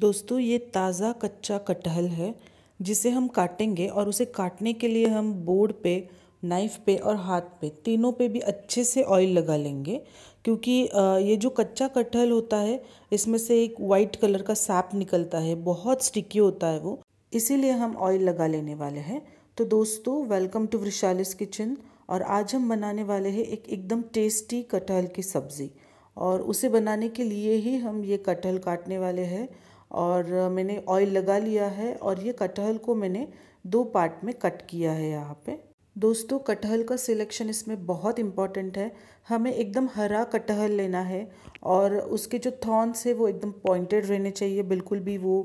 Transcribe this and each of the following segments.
दोस्तों ये ताज़ा कच्चा कटहल है जिसे हम काटेंगे और उसे काटने के लिए हम बोर्ड पे नाइफ़ पे और हाथ पे तीनों पे भी अच्छे से ऑयल लगा लेंगे क्योंकि ये जो कच्चा कटहल होता है इसमें से एक वाइट कलर का सैप निकलता है बहुत स्टिकी होता है वो इसीलिए हम ऑयल लगा लेने वाले हैं तो दोस्तों वेलकम टू वृशालिस किचन और आज हम बनाने वाले हैं एक एकदम टेस्टी कटहल की सब्ज़ी और उसे बनाने के लिए ही हम ये कटहल काटने वाले हैं और मैंने ऑयल लगा लिया है और ये कटहल को मैंने दो पार्ट में कट किया है यहाँ पे दोस्तों कटहल का सिलेक्शन इसमें बहुत इम्पॉर्टेंट है हमें एकदम हरा कटहल लेना है और उसके जो थॉर्न्स है वो एकदम पॉइंटेड रहने चाहिए बिल्कुल भी वो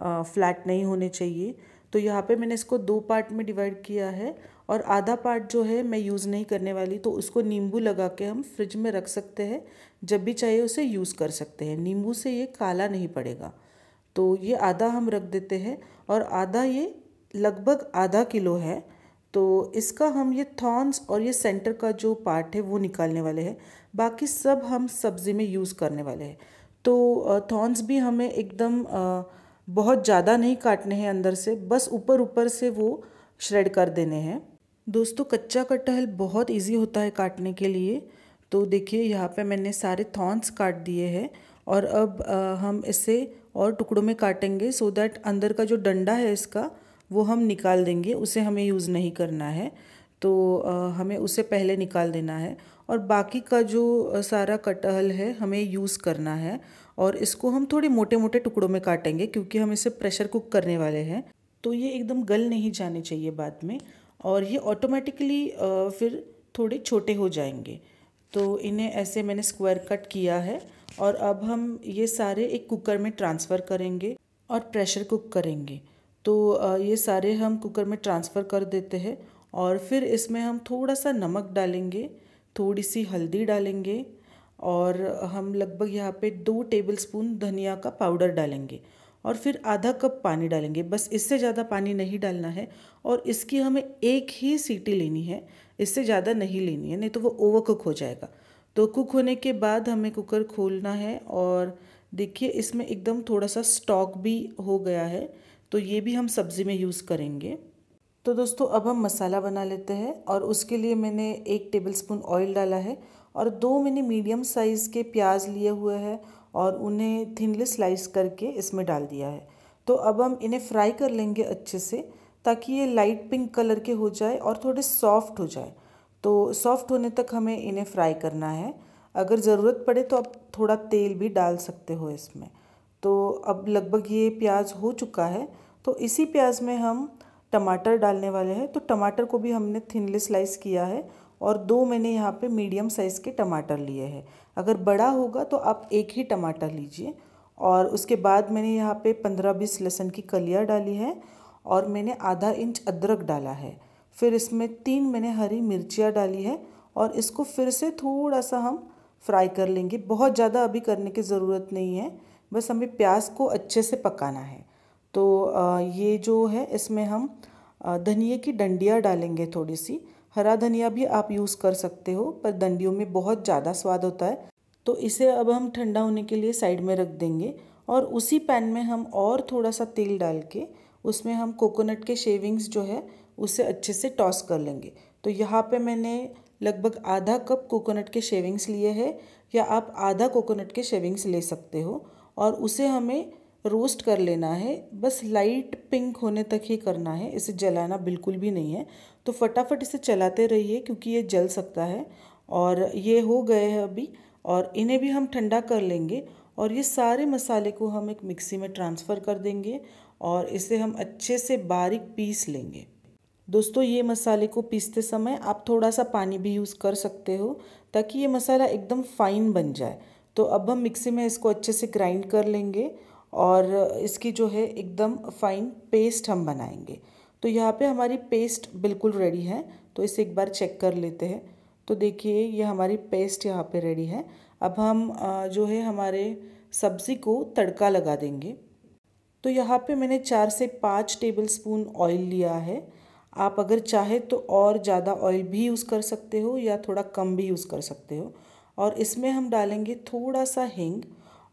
फ्लैट नहीं होने चाहिए तो यहाँ पे मैंने इसको दो पार्ट में डिवाइड किया है और आधा पार्ट जो है मैं यूज़ नहीं करने वाली तो उसको नींबू लगा के हम फ्रिज में रख सकते हैं जब भी चाहिए उसे यूज़ कर सकते हैं नींबू से ये काला नहीं पड़ेगा तो ये आधा हम रख देते हैं और आधा ये लगभग आधा किलो है तो इसका हम ये थॉर्न्स और ये सेंटर का जो पार्ट है वो निकालने वाले हैं बाकी सब हम सब्ज़ी में यूज़ करने वाले हैं तो थॉर्न्स भी हमें एकदम बहुत ज़्यादा नहीं काटने हैं अंदर से बस ऊपर ऊपर से वो श्रेड कर देने हैं दोस्तों कच्चा कटहल बहुत इजी होता है काटने के लिए तो देखिए यहाँ पे मैंने सारे थॉर्न्स काट दिए हैं और अब हम इसे और टुकड़ों में काटेंगे सो so दैट अंदर का जो डंडा है इसका वो हम निकाल देंगे उसे हमें यूज़ नहीं करना है तो हमें उसे पहले निकाल देना है और बाकी का जो सारा कटहल है हमें यूज़ करना है और इसको हम थोड़े मोटे मोटे टुकड़ों में काटेंगे क्योंकि हम इसे प्रेशर कुक करने वाले हैं तो ये एकदम गल नहीं जाने चाहिए बाद में और ये ऑटोमेटिकली फिर थोड़े छोटे हो जाएंगे तो इन्हें ऐसे मैंने स्क्वायर कट किया है और अब हम ये सारे एक कुकर में ट्रांसफ़र करेंगे और प्रेशर कुक करेंगे तो ये सारे हम कुकर में ट्रांसफ़र कर देते हैं और फिर इसमें हम थोड़ा सा नमक डालेंगे थोड़ी सी हल्दी डालेंगे और हम लगभग यहाँ पे दो टेबलस्पून धनिया का पाउडर डालेंगे और फिर आधा कप पानी डालेंगे बस इससे ज़्यादा पानी नहीं डालना है और इसकी हमें एक ही सीटी लेनी है इससे ज़्यादा नहीं लेनी है नहीं तो वो ओवर कुक हो जाएगा तो कुक होने के बाद हमें कुकर खोलना है और देखिए इसमें एकदम थोड़ा सा स्टॉक भी हो गया है तो ये भी हम सब्ज़ी में यूज़ करेंगे तो दोस्तों अब हम मसाला बना लेते हैं और उसके लिए मैंने एक टेबलस्पून ऑयल डाला है और दो मैंने मीडियम साइज़ के प्याज लिए हुए हैं और उन्हें थिनली स्लाइस करके इसमें डाल दिया है तो अब हम इन्हें फ्राई कर लेंगे अच्छे से ताकि ये लाइट पिंक कलर के हो जाए और थोड़े सॉफ्ट हो जाए तो सॉफ्ट होने तक हमें इन्हें फ्राई करना है अगर ज़रूरत पड़े तो आप थोड़ा तेल भी डाल सकते हो इसमें तो अब लगभग ये प्याज हो चुका है तो इसी प्याज में हम टमाटर डालने वाले हैं तो टमाटर को भी हमने थिनली स्लाइस किया है और दो मैंने यहाँ पे मीडियम साइज़ के टमाटर लिए हैं अगर बड़ा होगा तो आप एक ही टमाटर लीजिए और उसके बाद मैंने यहाँ पे पंद्रह बीस लहसुन की कलियाँ डाली है और मैंने आधा इंच अदरक डाला है फिर इसमें तीन मैंने हरी मिर्चियाँ डाली है और इसको फिर से थोड़ा सा हम फ्राई कर लेंगे बहुत ज़्यादा अभी करने की ज़रूरत नहीं है बस हमें प्याज को अच्छे से पकाना है तो ये जो है इसमें हम धनिए की डंडियाँ डालेंगे थोड़ी सी हरा धनिया भी आप यूज़ कर सकते हो पर डंडियों में बहुत ज़्यादा स्वाद होता है तो इसे अब हम ठंडा होने के लिए साइड में रख देंगे और उसी पैन में हम और थोड़ा सा तेल डाल के उसमें हम कोकोनट के शेविंग्स जो है उसे अच्छे से टॉस कर लेंगे तो यहाँ पे मैंने लगभग आधा कप कोकोनट के शेविंग्स लिए हैं या आप आधा कोकोनट के शेविंग्स ले सकते हो और उसे हमें रोस्ट कर लेना है बस लाइट पिंक होने तक ही करना है इसे जलाना बिल्कुल भी नहीं है तो फटाफट इसे चलाते रहिए क्योंकि ये जल सकता है और ये हो गए हैं अभी और इन्हें भी हम ठंडा कर लेंगे और ये सारे मसाले को हम एक मिक्सी में ट्रांसफ़र कर देंगे और इसे हम अच्छे से बारीक पीस लेंगे दोस्तों ये मसाले को पीसते समय आप थोड़ा सा पानी भी यूज़ कर सकते हो ताकि ये मसाला एकदम फाइन बन जाए तो अब हम मिक्सी में इसको अच्छे से ग्राइंड कर लेंगे और इसकी जो है एकदम फाइन पेस्ट हम बनाएंगे तो यहाँ पे हमारी पेस्ट बिल्कुल रेडी है तो इसे एक बार चेक कर लेते हैं तो देखिए ये हमारी पेस्ट यहाँ पे रेडी है अब हम जो है हमारे सब्ज़ी को तड़का लगा देंगे तो यहाँ पे मैंने चार से पाँच टेबल स्पून ऑयल लिया है आप अगर चाहे तो और ज़्यादा ऑयल भी यूज़ कर सकते हो या थोड़ा कम भी यूज़ कर सकते हो और इसमें हम डालेंगे थोड़ा सा हिंग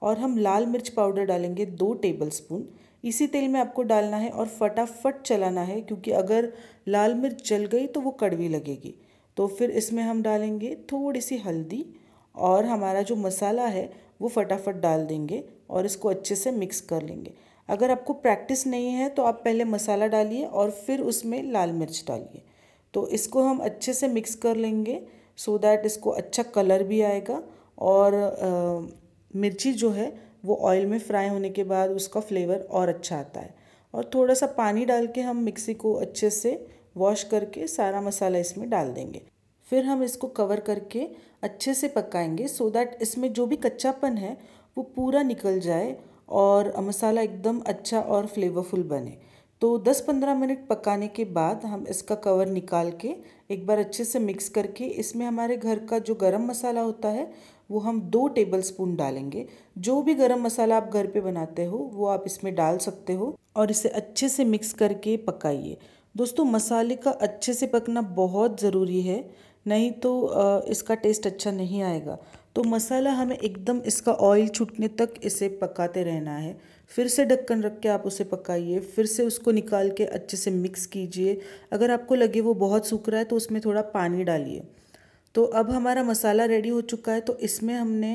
और हम लाल मिर्च पाउडर डालेंगे दो टेबल स्पून इसी तेल में आपको डालना है और फटाफट चलाना है क्योंकि अगर लाल मिर्च जल गई तो वो कड़वी लगेगी तो फिर इसमें हम डालेंगे थोड़ी सी हल्दी और हमारा जो मसाला है वो फटाफट डाल देंगे और इसको अच्छे से मिक्स कर लेंगे अगर आपको प्रैक्टिस नहीं है तो आप पहले मसाला डालिए और फिर उसमें लाल मिर्च डालिए तो इसको हम अच्छे से मिक्स कर लेंगे सो so दैट इसको अच्छा कलर भी आएगा और आ, मिर्ची जो है वो ऑयल में फ्राई होने के बाद उसका फ्लेवर और अच्छा आता है और थोड़ा सा पानी डाल के हम मिक्सी को अच्छे से वॉश करके सारा मसाला इसमें डाल देंगे फिर हम इसको कवर करके अच्छे से पकाएंगे सो so दैट इसमें जो भी कच्चापन है वो पूरा निकल जाए और मसाला एकदम अच्छा और फ्लेवरफुल बने तो 10-15 मिनट पकाने के बाद हम इसका कवर निकाल के एक बार अच्छे से मिक्स करके इसमें हमारे घर का जो गरम मसाला होता है वो हम दो टेबल स्पून डालेंगे जो भी गरम मसाला आप घर पे बनाते हो वो आप इसमें डाल सकते हो और इसे अच्छे से मिक्स करके पकाइए दोस्तों मसाले का अच्छे से पकना बहुत ज़रूरी है नहीं तो इसका टेस्ट अच्छा नहीं आएगा तो मसाला हमें एकदम इसका ऑयल छूटने तक इसे पकाते रहना है फिर से ढक्कन रख के आप उसे पकाइए फिर से उसको निकाल के अच्छे से मिक्स कीजिए अगर आपको लगे वो बहुत सूख रहा है तो उसमें थोड़ा पानी डालिए तो अब हमारा मसाला रेडी हो चुका है तो इसमें हमने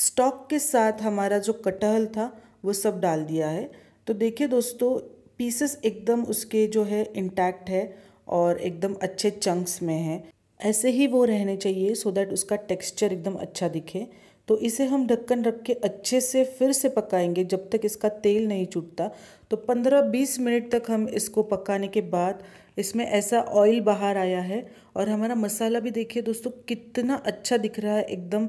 स्टॉक के साथ हमारा जो कटहल था वो सब डाल दिया है तो देखिए दोस्तों पीसेस एकदम उसके जो है इंटैक्ट है और एकदम अच्छे चंक्स में है ऐसे ही वो रहने चाहिए सो so दैट उसका टेक्सचर एकदम अच्छा दिखे तो इसे हम ढक्कन रख के अच्छे से फिर से पकाएंगे जब तक इसका तेल नहीं छूटता तो 15-20 मिनट तक हम इसको पकाने के बाद इसमें ऐसा ऑयल बाहर आया है और हमारा मसाला भी देखिए दोस्तों कितना अच्छा दिख रहा है एकदम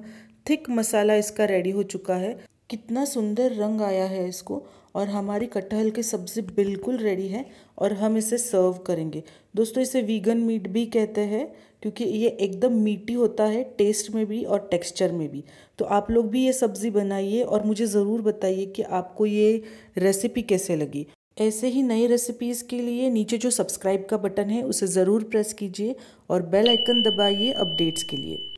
थिक मसाला इसका रेडी हो चुका है कितना सुंदर रंग आया है इसको और हमारी कटहल की सब्ज़ी बिल्कुल रेडी है और हम इसे सर्व करेंगे दोस्तों इसे वीगन मीट भी कहते हैं क्योंकि ये एकदम मीठी होता है टेस्ट में भी और टेक्सचर में भी तो आप लोग भी ये सब्ज़ी बनाइए और मुझे ज़रूर बताइए कि आपको ये रेसिपी कैसे लगी ऐसे ही नई रेसिपीज़ के लिए नीचे जो सब्सक्राइब का बटन है उसे ज़रूर प्रेस कीजिए और बेल आइकन दबाइए अपडेट्स के लिए